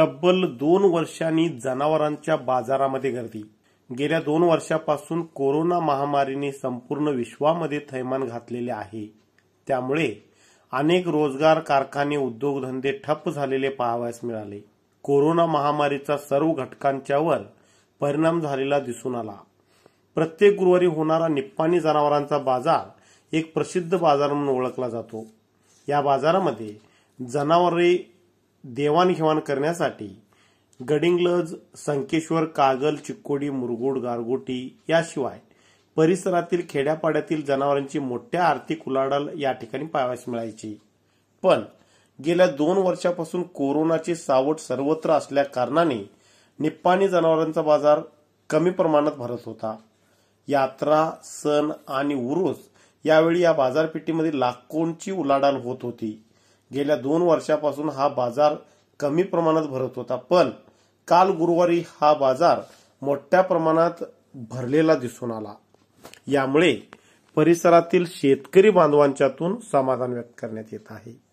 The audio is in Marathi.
तब्बल दोन वर्षांनी जनावरांच्या बाजारामध्ये गर्दी गेल्या दोन वर्षापासून कोरोना महामारीने संपूर्ण विश्वामध्ये थैमान घातलेले आहे त्यामुळे अनेक रोजगार कारखाने उद्योगधंदे ठप्प झालेले पाहावयास मिळाले कोरोना महामारीचा सर्व घटकांच्यावर परिणाम झालेला दिसून आला प्रत्येक गुरुवारी होणारा निप्पाणी जनावरांचा बाजार एक प्रसिद्ध बाजार म्हणून ओळखला जातो या बाजारामध्ये जनावरे देवाणघेवाण करण्यासाठी गडिंग्लज संकेश्वर कागल चिक्कोडी मुरगुड गारगोटी याशिवाय परिसरातील खेड्यापाड्यातील जनावरांची मोठ्या आर्थिक उलाढाल या ठिकाणी पाहावयास मिळायची पण गेल्या दोन वर्षापासून कोरोनाची सावट सर्वत्र असल्या कारणाने निप्पाणी जनावरांचा बाजार कमी प्रमाणात भरत होता यात्रा सण आणि उरुस यावेळी या बाजारपेठेमध्ये लाखोंची उलाढाल होत होती गेल्या दोन वर्षापासून हा बाजार कमी प्रमाणात भरत होता पण काल गुरुवारी हा बाजार मोठ्या प्रमाणात भरलेला दिसून आला यामुळे परिसरातील शेतकरी बांधवांच्यातून समाधान व्यक्त करण्यात येत आहे